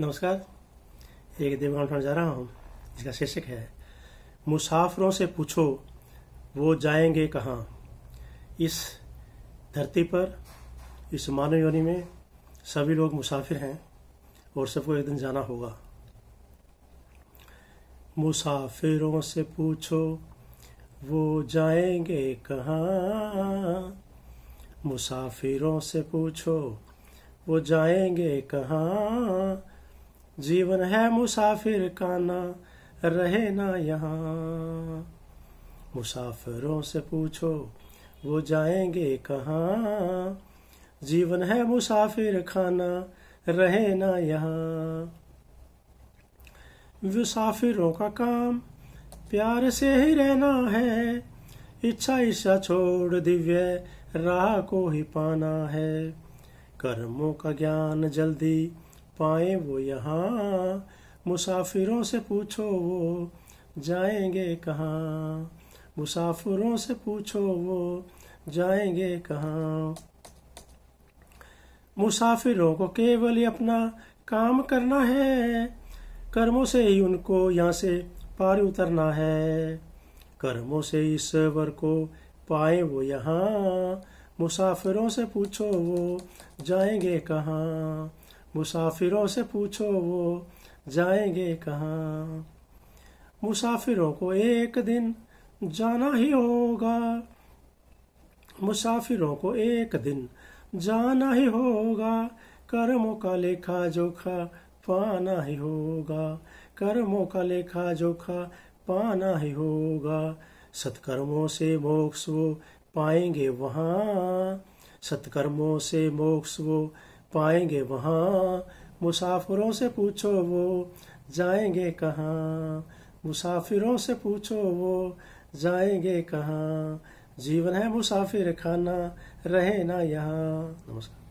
नमस्कार एक देवगांव जा रहा हूँ इसका शीर्षक है मुसाफरों से पूछो वो जाएंगे कहाँ इस धरती पर इस मानव योनि में सभी लोग मुसाफिर हैं और सबको एक दिन जाना होगा मुसाफिरों से पूछो वो जाएंगे कहाँ मुसाफिरों से पूछो वो जाएंगे कहाँ जीवन है मुसाफिर का ना रहे ना यहाँ मुसाफिरों से पूछो वो जाएंगे कहाँ जीवन है मुसाफिर खाना रहे ना यहाँ मुसाफिरों का काम प्यार से ही रहना है इच्छा इच्छा छोड़ दिव्य राह को ही पाना है कर्मों का ज्ञान जल्दी पाए वो यहाँ मुसाफिरों से पूछो वो जाएंगे कहाँ मुसाफिरों से पूछो वो जाएंगे कहाँ मुसाफिरों को केवल अपना काम करना है कर्मों से ही उनको यहाँ से पार उतरना है कर्मों से ईश्वर को पाए वो यहाँ मुसाफिरों से पूछो वो जाएंगे कहाँ मुसाफिरों से पूछो वो जाएंगे कहाँ मुसाफिरों को एक दिन जाना ही होगा मुसाफिरों को एक दिन जाना ही होगा कर्मों का लेखा जोखा पाना ही होगा कर्मों का लेखा जोखा पाना ही होगा सत्कर्मों से मोक्ष वो पाएंगे वहाँ सत्कर्मों से मोक्ष वो पाएंगे वहाँ मुसाफिरों से पूछो वो जाएंगे कहाँ मुसाफिरों से पूछो वो जाएंगे कहाँ जीवन है मुसाफिर खाना रहे ना यहाँ नमस्कार